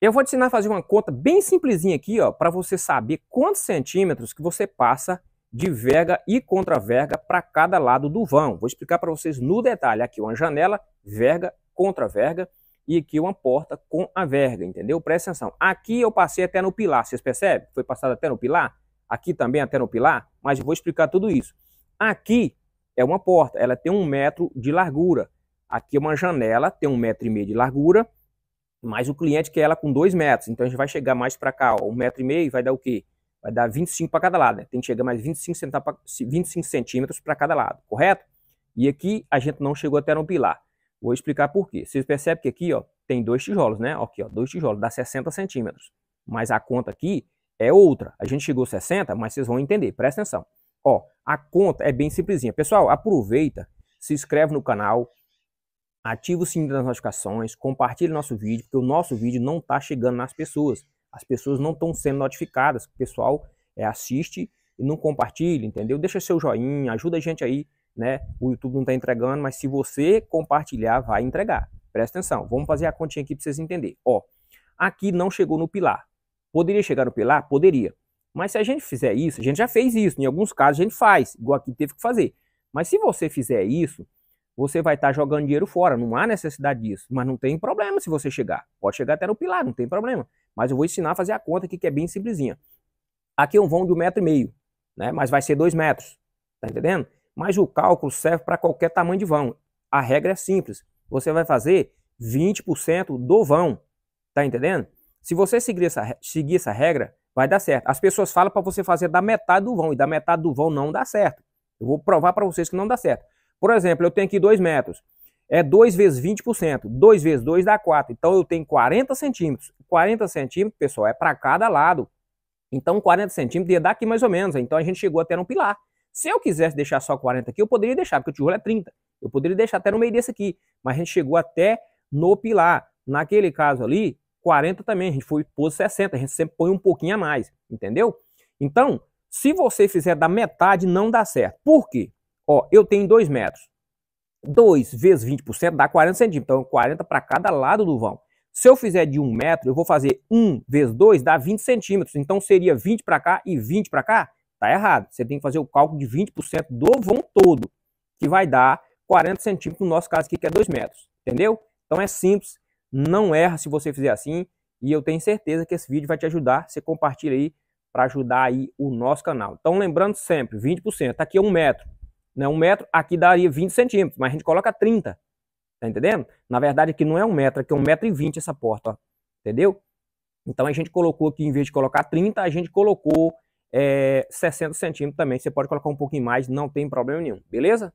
Eu vou te ensinar a fazer uma conta bem simplesinha aqui, ó, para você saber quantos centímetros que você passa de verga e contra-verga para cada lado do vão. Vou explicar para vocês no detalhe. Aqui uma janela, verga, contra-verga e aqui uma porta com a verga, entendeu? Presta atenção. Aqui eu passei até no pilar, vocês percebem? Foi passado até no pilar? Aqui também até no pilar? Mas vou explicar tudo isso. Aqui é uma porta, ela tem um metro de largura. Aqui é uma janela, tem um metro e meio de largura mas o cliente quer ela com 2 metros, então a gente vai chegar mais para cá, ó, um metro e meio, vai dar o quê? Vai dar 25 para cada lado, né? tem que chegar mais 25, centapa, 25 centímetros para cada lado, correto? E aqui a gente não chegou até no pilar. Vou explicar por quê. Vocês percebem que aqui ó, tem dois tijolos, né? Aqui, ó, dois tijolos, dá 60 centímetros. Mas a conta aqui é outra. A gente chegou 60, mas vocês vão entender, presta atenção. Ó, a conta é bem simplesinha. Pessoal, aproveita, se inscreve no canal, ative o sininho das notificações, compartilhe nosso vídeo, porque o nosso vídeo não está chegando nas pessoas. As pessoas não estão sendo notificadas. O pessoal é, assiste e não compartilha, entendeu? Deixa seu joinha, ajuda a gente aí, né? O YouTube não está entregando, mas se você compartilhar, vai entregar. Presta atenção, vamos fazer a continha aqui para vocês entenderem. Ó, aqui não chegou no pilar. Poderia chegar no pilar? Poderia. Mas se a gente fizer isso, a gente já fez isso, em alguns casos a gente faz, igual aqui teve que fazer. Mas se você fizer isso, você vai estar tá jogando dinheiro fora, não há necessidade disso, mas não tem problema se você chegar. Pode chegar até no pilar, não tem problema. Mas eu vou ensinar a fazer a conta aqui, que é bem simplesinha. Aqui é um vão de um metro e meio, né? mas vai ser dois metros, tá entendendo? Mas o cálculo serve para qualquer tamanho de vão. A regra é simples, você vai fazer 20% do vão, tá entendendo? Se você seguir essa, seguir essa regra, vai dar certo. As pessoas falam para você fazer da metade do vão, e da metade do vão não dá certo. Eu vou provar para vocês que não dá certo. Por exemplo, eu tenho aqui 2 metros. É 2 vezes 20%. 2 vezes 2 dá 4. Então eu tenho 40 centímetros. 40 centímetros, pessoal, é para cada lado. Então 40 centímetros ia dar aqui mais ou menos. Então a gente chegou até um pilar. Se eu quisesse deixar só 40 aqui, eu poderia deixar, porque o tijolo é 30. Eu poderia deixar até no meio desse aqui. Mas a gente chegou até no pilar. Naquele caso ali, 40 também. A gente foi pôs 60. A gente sempre põe um pouquinho a mais. Entendeu? Então, se você fizer da metade, não dá certo. Por quê? Ó, eu tenho 2 metros. 2 vezes 20% dá 40 centímetros. Então, 40 para cada lado do vão. Se eu fizer de 1 um metro, eu vou fazer 1 vezes 2, dá 20 centímetros. Então, seria 20 para cá e 20 para cá? Está errado. Você tem que fazer o cálculo de 20% do vão todo, que vai dar 40 centímetros, no nosso caso aqui, que é 2 metros. Entendeu? Então, é simples. Não erra se você fizer assim. E eu tenho certeza que esse vídeo vai te ajudar. Você compartilha aí para ajudar aí o nosso canal. Então, lembrando sempre, 20%. Tá aqui é 1 um metro né? Um metro aqui daria 20 centímetros, mas a gente coloca 30. Tá entendendo? Na verdade, aqui não é um metro, aqui é um metro e vinte essa porta, ó. Entendeu? Então a gente colocou aqui, em vez de colocar 30, a gente colocou é, eh, 60 centímetros também. Você pode colocar um pouquinho mais, não tem problema nenhum, beleza?